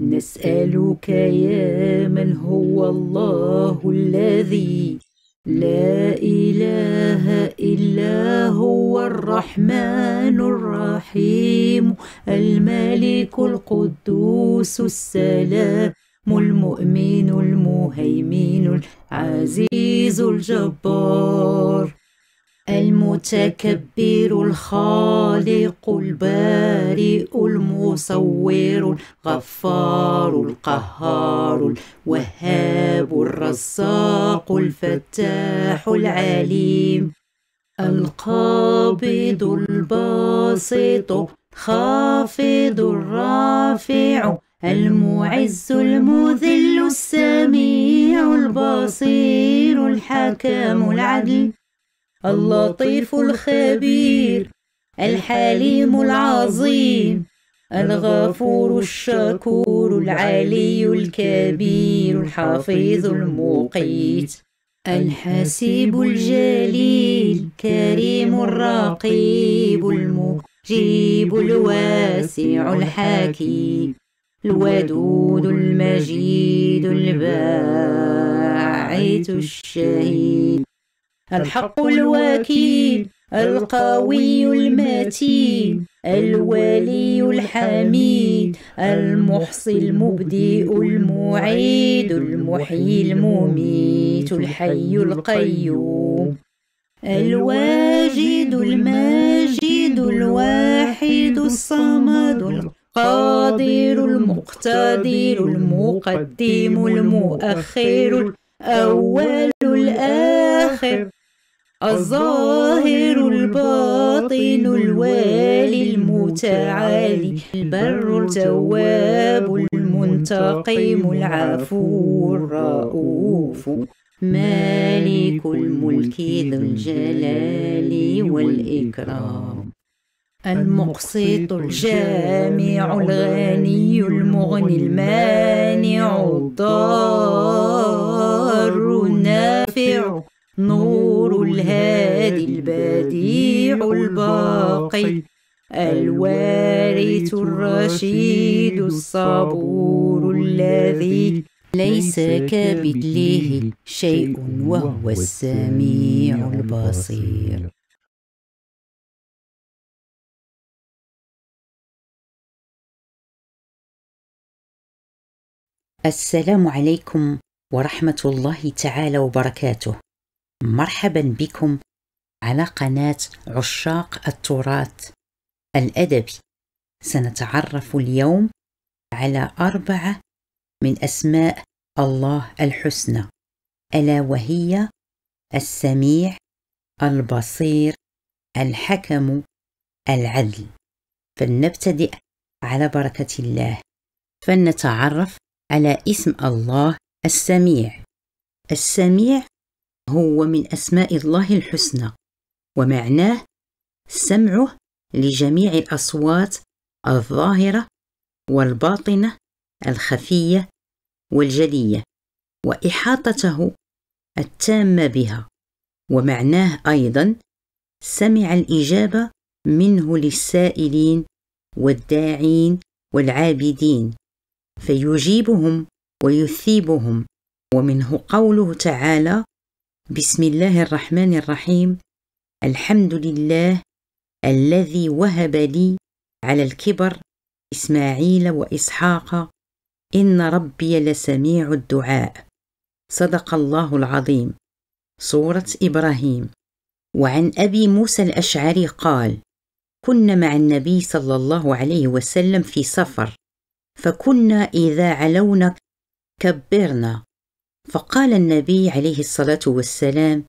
نسألك يا من هو الله الذي لا إله إلا هو الرحمن الرحيم الملك القدوس السلام المؤمن المهيمن العزيز الجبار المتكبر الخالق البارئ المصور الغفار القهار الوهاب الرزاق الفتاح العليم القابض الباسط خافض الرافع المعز المذل السميع البصير الحكام العدل اللطيف الخبير الحليم العظيم الغفور الشكور العلي الكبير الحفيظ المقيت الحسيب الجليل كريم الرقيب المجيب الواسع الحكيم الودود المجيد الباعث الشهيد الحق الوكيل القوي المتين الولي الحميد المحصي المبدئ المعيد المحيي المميت الحي القيوم الواجد الماجد الواحد الصمد القادر المقتدر المقدم المؤخر الأول الآخر الظاهر الباطن الوالي المتعالي البر التواب المنتقم العفو الرؤوف مالك الملك ذو الجلال والإكرام المقسط الجامع الغني المغني المال الرشيد الصبور الذي ليس كمثله شيء وهو السميع البصير السلام عليكم ورحمة الله تعالى وبركاته. مرحبا بكم على قناة عشاق التراث الأدبي سنتعرف اليوم على أربعة من أسماء الله الحسنى ألا وهي السميع البصير الحكم العدل فلنبتدئ على بركة الله فلنتعرف على اسم الله السميع السميع هو من أسماء الله الحسنى ومعناه سمعه لجميع الأصوات الظاهرة والباطنة الخفية والجلية وإحاطته التامة بها ومعناه أيضا سمع الإجابة منه للسائلين والداعين والعابدين فيجيبهم ويثيبهم ومنه قوله تعالى بسم الله الرحمن الرحيم الحمد لله الذي وهب لي على الكبر إسماعيل وإسحاق إن ربي لسميع الدعاء صدق الله العظيم سورة إبراهيم وعن أبي موسى الأشعري قال كنا مع النبي صلى الله عليه وسلم في سفر فكنا إذا علونا كبرنا فقال النبي عليه الصلاة والسلام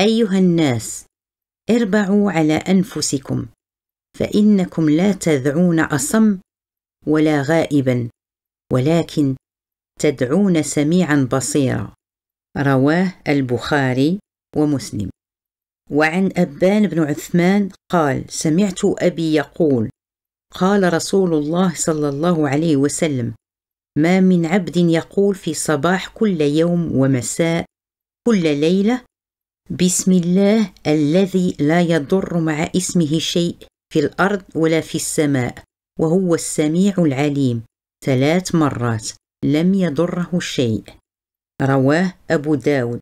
أيها الناس اربعوا على أنفسكم فانكم لا تدعون اصم ولا غائبا ولكن تدعون سميعا بصيرا رواه البخاري ومسلم وعن أبان بن عثمان قال سمعت أبي يقول قال رسول الله صلى الله عليه وسلم ما من عبد يقول في صباح كل يوم ومساء كل ليلة بسم الله الذي لا يضر مع اسمه شيء في الأرض ولا في السماء وهو السميع العليم ثلاث مرات لم يضره شيء رواه أبو داود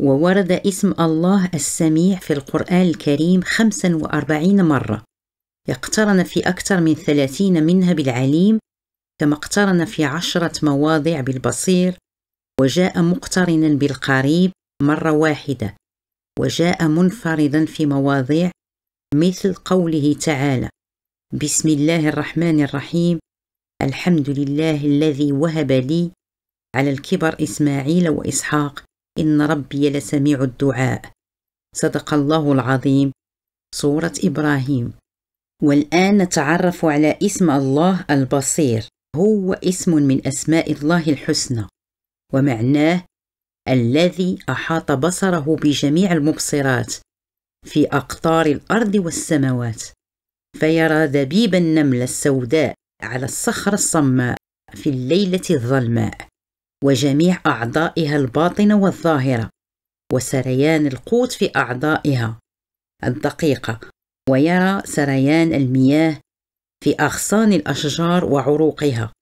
وورد اسم الله السميع في القرآن الكريم خمسا وأربعين مرة اقترن في أكثر من ثلاثين منها بالعليم كما اقترن في عشرة مواضع بالبصير وجاء مقترنا بالقريب مرة واحدة وجاء منفردا في مواضيع مثل قوله تعالى بسم الله الرحمن الرحيم الحمد لله الذي وهب لي على الكبر إسماعيل وإسحاق إن ربي لسميع الدعاء صدق الله العظيم سورة إبراهيم والآن نتعرف على اسم الله البصير هو اسم من أسماء الله الحسنى ومعناه الذي أحاط بصره بجميع المبصرات في أقطار الأرض والسماوات فيرى دبيب النملة السوداء على الصخرة الصماء في الليلة الظلماء وجميع أعضائها الباطنة والظاهرة وسريان القوت في أعضائها الدقيقة ويرى سريان المياه في أغصان الأشجار وعروقها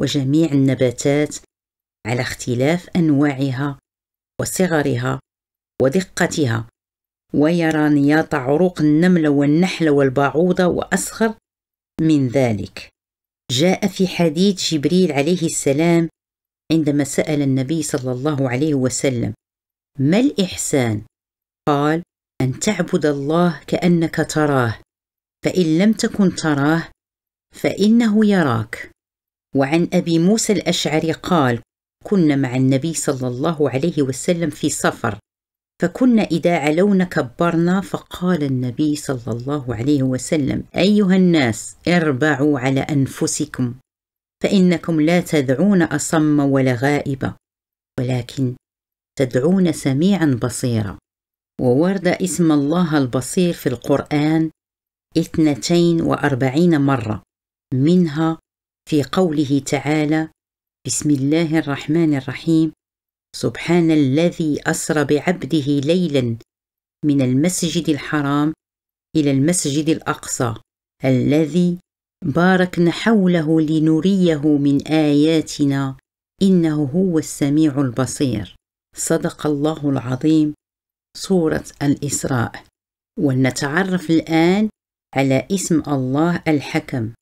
وجميع النباتات على اختلاف أنواعها وصغرها ودقتها ويرى نياط عروق النملة والنحلة والبعوضة وأصغر من ذلك جاء في حديث جبريل عليه السلام عندما سأل النبي صلى الله عليه وسلم ما الإحسان؟ قال أن تعبد الله كأنك تراه فإن لم تكن تراه فإنه يراك وعن أبي موسى الأشعري قال كنا مع النبي صلى الله عليه وسلم في سفر فكنا إذا علونا كبرنا فقال النبي صلى الله عليه وسلم أيها الناس اربعوا على أنفسكم فإنكم لا تدعون أصم ولا غائبة ولكن تدعون سميعا بصيرا وورد اسم الله البصير في القرآن اثنتين وأربعين مرة منها في قوله تعالى بسم الله الرحمن الرحيم سبحان الذي أسرى بعبده ليلا من المسجد الحرام إلى المسجد الأقصى الذي باركنا حوله لنريه من آياتنا إنه هو السميع البصير صدق الله العظيم سورة الإسراء ولنتعرف الآن على اسم الله الحكم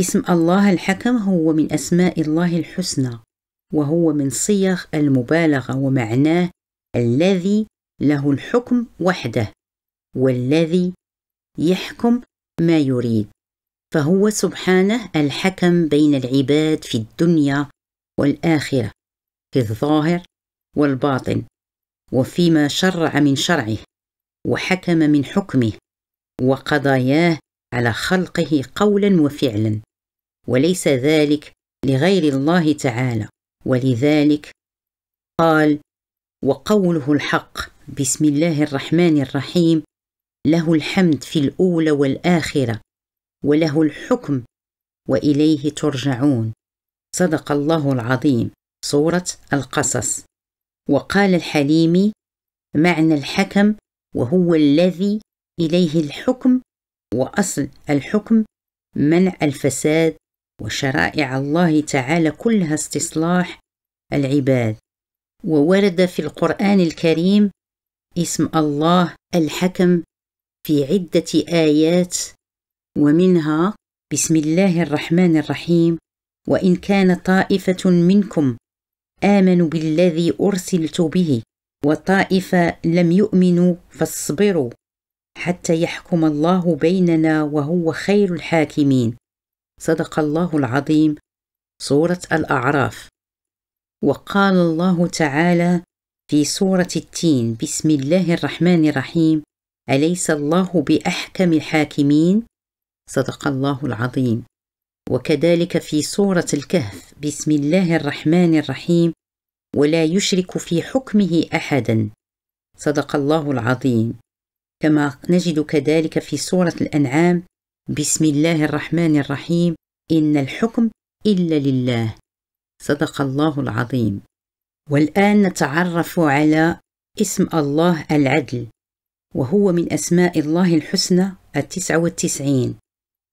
اسم الله الحكم هو من أسماء الله الحسنى وهو من صيغ المبالغه ومعناه الذي له الحكم وحده والذي يحكم ما يريد فهو سبحانه الحكم بين العباد في الدنيا والاخره في الظاهر والباطن وفيما شرع من شرعه وحكم من حكمه وقضاياه على خلقه قولا وفعلا وليس ذلك لغير الله تعالى ولذلك قال وقوله الحق بسم الله الرحمن الرحيم له الحمد في الاولى والاخره وله الحكم واليه ترجعون صدق الله العظيم سوره القصص وقال الحليمي معنى الحكم وهو الذي اليه الحكم واصل الحكم منع الفساد وشرائع الله تعالى كلها استصلاح العباد وورد في القران الكريم اسم الله الحكم في عده ايات ومنها بسم الله الرحمن الرحيم وان كان طائفه منكم امنوا بالذي ارسلت به وطائفه لم يؤمنوا فاصبروا حتى يحكم الله بيننا وهو خير الحاكمين صدق الله العظيم سورة الأعراف وقال الله تعالى في سورة التين بسم الله الرحمن الرحيم أليس الله بأحكم الحاكمين؟ صدق الله العظيم وكذلك في سورة الكهف بسم الله الرحمن الرحيم ولا يشرك في حكمه أحدا صدق الله العظيم كما نجد كذلك في سورة الأنعام بسم الله الرحمن الرحيم إن الحكم إلا لله صدق الله العظيم والآن نتعرف على اسم الله العدل وهو من أسماء الله الحسنى التسعة والتسعين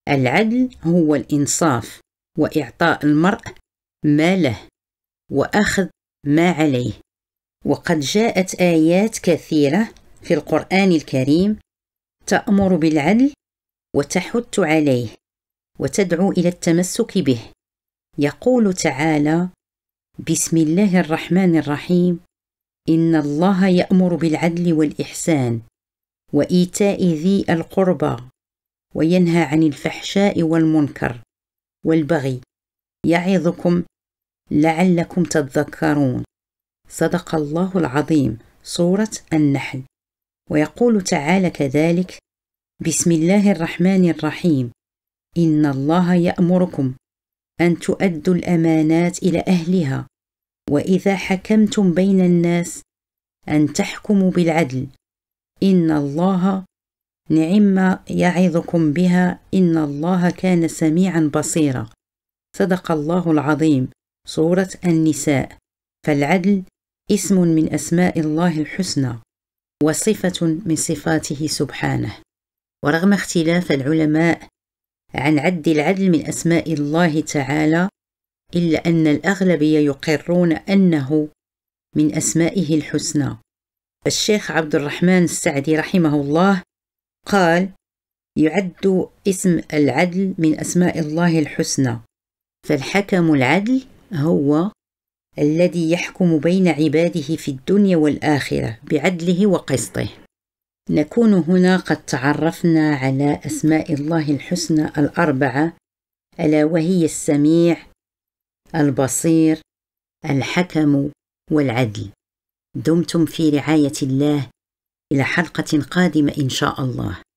العدل هو الإنصاف وإعطاء المرء ما له وأخذ ما عليه وقد جاءت آيات كثيرة في القرآن الكريم تأمر بالعدل وتحث عليه وتدعو الى التمسك به يقول تعالى بسم الله الرحمن الرحيم ان الله يامر بالعدل والاحسان وايتاء ذي القربى وينهى عن الفحشاء والمنكر والبغي يعظكم لعلكم تذكرون صدق الله العظيم سوره النحل ويقول تعالى كذلك بسم الله الرحمن الرحيم ان الله يامركم ان تؤدوا الامانات الى اهلها واذا حكمتم بين الناس ان تحكموا بالعدل ان الله نعم يعظكم بها ان الله كان سميعا بصيرا صدق الله العظيم سوره النساء فالعدل اسم من اسماء الله الحسنى وصفه من صفاته سبحانه ورغم اختلاف العلماء عن عد العدل من أسماء الله تعالى إلا أن الأغلبية يقرون أنه من أسمائه الحسنى الشيخ عبد الرحمن السعدي رحمه الله قال يعد اسم العدل من أسماء الله الحسنى فالحكم العدل هو الذي يحكم بين عباده في الدنيا والآخرة بعدله وقسطه نكون هنا قد تعرفنا على أسماء الله الحسنى الأربعة ألا وهي السميع البصير الحكم والعدل دمتم في رعاية الله إلى حلقة قادمة إن شاء الله